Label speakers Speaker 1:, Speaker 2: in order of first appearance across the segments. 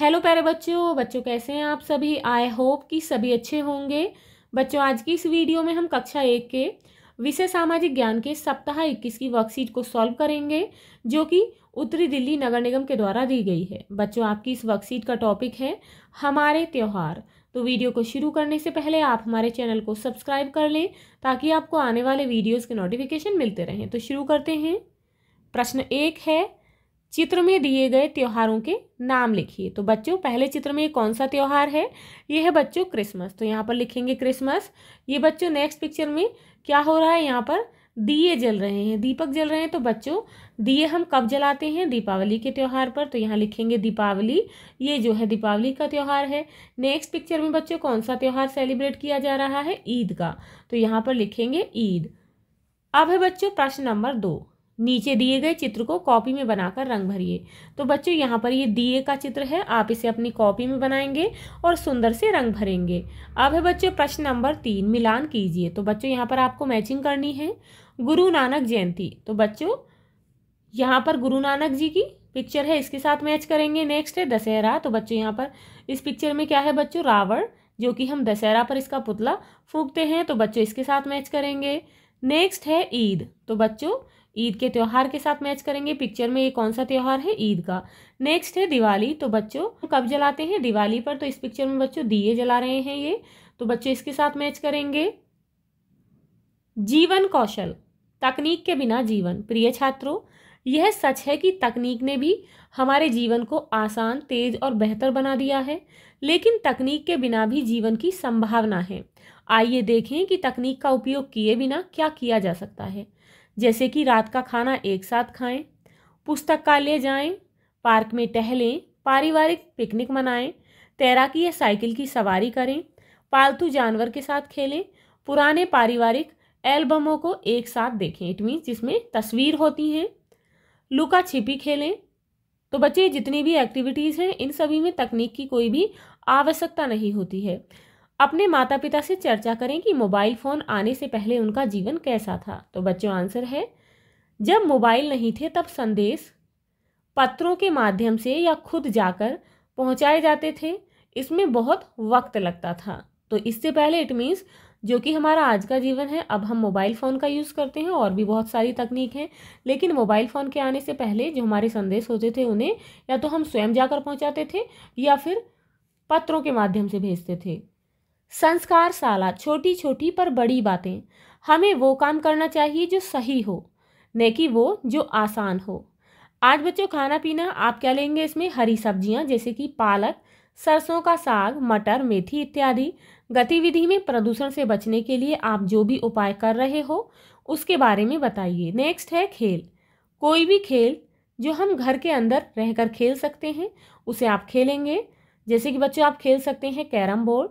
Speaker 1: hello प्यारे बच्चों बच्चों कैसे हैं आप सभी आई होप कि सभी अच्छे होंगे बच्चों आज की इस वीडियो में हम कक्षा एक के विषय सामाजिक ज्ञान के सप्ताह इक्कीस की वर्कशीट को सॉल्व करेंगे जो कि उत्तरी दिल्ली नगर निगम के द्वारा दी गई है बच्चों आपकी इस वर्कशीट का टॉपिक है हमारे त्यौहार तो वीडियो को शुरू करने से पहले आप हमारे चैनल को सब्सक्राइब कर लें ताकि आपको आने वाले वीडियोज़ के नोटिफिकेशन मिलते रहें तो शुरू करते हैं प्रश्न एक है चित्र में दिए गए त्योहारों के नाम लिखिए तो बच्चों पहले चित्र में ये कौन सा त्यौहार है ये है बच्चों क्रिसमस तो यहाँ पर लिखेंगे क्रिसमस ये बच्चों नेक्स्ट पिक्चर में क्या हो रहा है यहाँ पर दिए जल रहे हैं दीपक जल रहे हैं तो बच्चों दिए हम कब जलाते हैं दीपावली के त्यौहार पर तो यहाँ लिखेंगे दीपावली ये जो है दीपावली का त्यौहार है नेक्स्ट पिक्चर में बच्चों कौन सा त्यौहार सेलिब्रेट किया जा रहा है ईद का तो यहाँ पर लिखेंगे ईद अब है बच्चों प्रश्न नंबर दो नीचे दिए गए चित्र को कॉपी में बनाकर रंग भरिए तो बच्चों यहाँ पर ये दिए का चित्र है आप इसे अपनी कॉपी में बनाएंगे और सुंदर से रंग भरेंगे अब है बच्चों प्रश्न नंबर तीन मिलान कीजिए तो बच्चों यहाँ पर आपको मैचिंग करनी है गुरु नानक जयंती तो बच्चों यहाँ पर गुरु नानक जी की पिक्चर है इसके साथ मैच करेंगे नेक्स्ट है दशहरा तो बच्चों यहाँ पर इस पिक्चर में क्या है बच्चों रावण जो कि हम दशहरा पर इसका पुतला फूकते हैं तो बच्चों इसके साथ मैच करेंगे नेक्स्ट है ईद तो बच्चों ईद के त्यौहार के साथ मैच करेंगे पिक्चर में ये कौन सा त्यौहार है ईद का नेक्स्ट है दिवाली तो बच्चों कब जलाते हैं दिवाली पर तो इस पिक्चर में बच्चों दिए जला रहे हैं ये तो बच्चे इसके साथ मैच करेंगे जीवन कौशल तकनीक के बिना जीवन प्रिय छात्रों यह सच है कि तकनीक ने भी हमारे जीवन को आसान तेज और बेहतर बना दिया है लेकिन तकनीक के बिना भी जीवन की संभावना है आइए देखें कि तकनीक का उपयोग किए बिना क्या किया जा सकता है जैसे कि रात का खाना एक साथ खाएं पुस्तकालय जाएं, पार्क में टहलें पारिवारिक पिकनिक मनाएं तैराकी या साइकिल की सवारी करें पालतू जानवर के साथ खेलें पुराने पारिवारिक एल्बमों को एक साथ देखें इट मीन्स जिसमें तस्वीर होती हैं लुका छिपी खेलें तो बच्चे जितनी भी एक्टिविटीज़ हैं इन सभी में तकनीक की कोई भी आवश्यकता नहीं होती है अपने माता पिता से चर्चा करें कि मोबाइल फ़ोन आने से पहले उनका जीवन कैसा था तो बच्चों आंसर है जब मोबाइल नहीं थे तब संदेश पत्रों के माध्यम से या खुद जाकर पहुंचाए जाते थे इसमें बहुत वक्त लगता था तो इससे पहले इट मीन्स जो कि हमारा आज का जीवन है अब हम मोबाइल फ़ोन का यूज़ करते हैं और भी बहुत सारी तकनीक हैं लेकिन मोबाइल फ़ोन के आने से पहले जो हमारे संदेश होते थे उन्हें या तो हम स्वयं जाकर पहुंचाते थे या फिर पत्रों के माध्यम से भेजते थे संस्कार साला छोटी छोटी पर बड़ी बातें हमें वो काम करना चाहिए जो सही हो न कि वो जो आसान हो आज बच्चों खाना पीना आप क्या लेंगे इसमें हरी सब्जियां जैसे कि पालक सरसों का साग मटर मेथी इत्यादि गतिविधि में प्रदूषण से बचने के लिए आप जो भी उपाय कर रहे हो उसके बारे में बताइए नेक्स्ट है खेल कोई भी खेल जो हम घर के अंदर रहकर खेल सकते हैं उसे आप खेलेंगे जैसे कि बच्चों आप खेल सकते हैं कैरम बोर्ड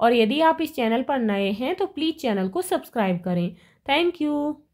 Speaker 1: और यदि आप इस चैनल पर नए हैं तो प्लीज़ चैनल को सब्सक्राइब करें थैंक यू